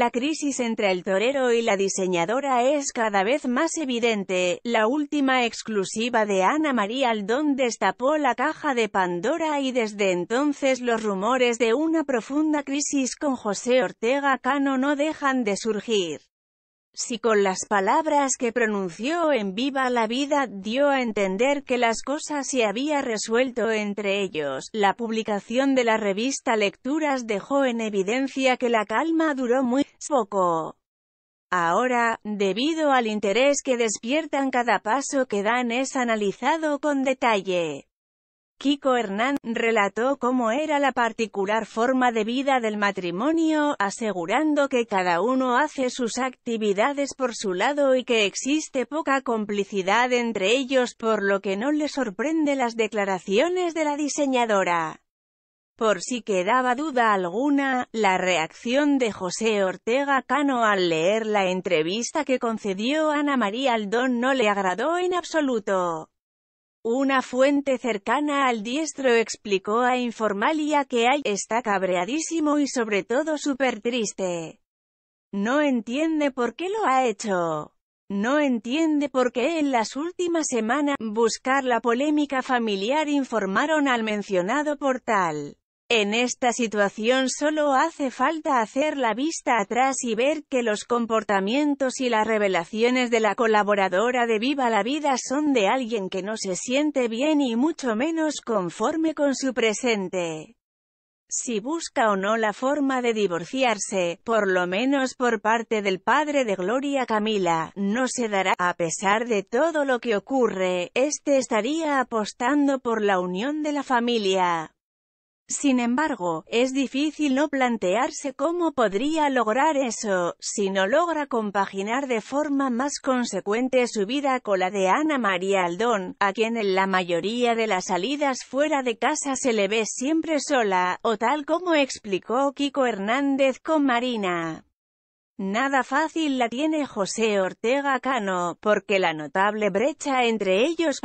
La crisis entre el torero y la diseñadora es cada vez más evidente. La última exclusiva de Ana María Aldón destapó la caja de Pandora y desde entonces los rumores de una profunda crisis con José Ortega Cano no dejan de surgir. Si con las palabras que pronunció en Viva la Vida dio a entender que las cosas se había resuelto entre ellos, la publicación de la revista Lecturas dejó en evidencia que la calma duró muy poco. Ahora, debido al interés que despiertan cada paso que dan es analizado con detalle. Kiko Hernán, relató cómo era la particular forma de vida del matrimonio, asegurando que cada uno hace sus actividades por su lado y que existe poca complicidad entre ellos por lo que no le sorprende las declaraciones de la diseñadora. Por si quedaba duda alguna, la reacción de José Ortega Cano al leer la entrevista que concedió Ana María Aldón no le agradó en absoluto. Una fuente cercana al diestro explicó a Informalia que Ay está cabreadísimo y sobre todo súper triste. No entiende por qué lo ha hecho. No entiende por qué en las últimas semanas, buscar la polémica familiar informaron al mencionado portal. En esta situación solo hace falta hacer la vista atrás y ver que los comportamientos y las revelaciones de la colaboradora de Viva la Vida son de alguien que no se siente bien y mucho menos conforme con su presente. Si busca o no la forma de divorciarse, por lo menos por parte del padre de Gloria Camila, no se dará, a pesar de todo lo que ocurre, este estaría apostando por la unión de la familia. Sin embargo, es difícil no plantearse cómo podría lograr eso, si no logra compaginar de forma más consecuente su vida con la de Ana María Aldón, a quien en la mayoría de las salidas fuera de casa se le ve siempre sola, o tal como explicó Kiko Hernández con Marina. Nada fácil la tiene José Ortega Cano, porque la notable brecha entre ellos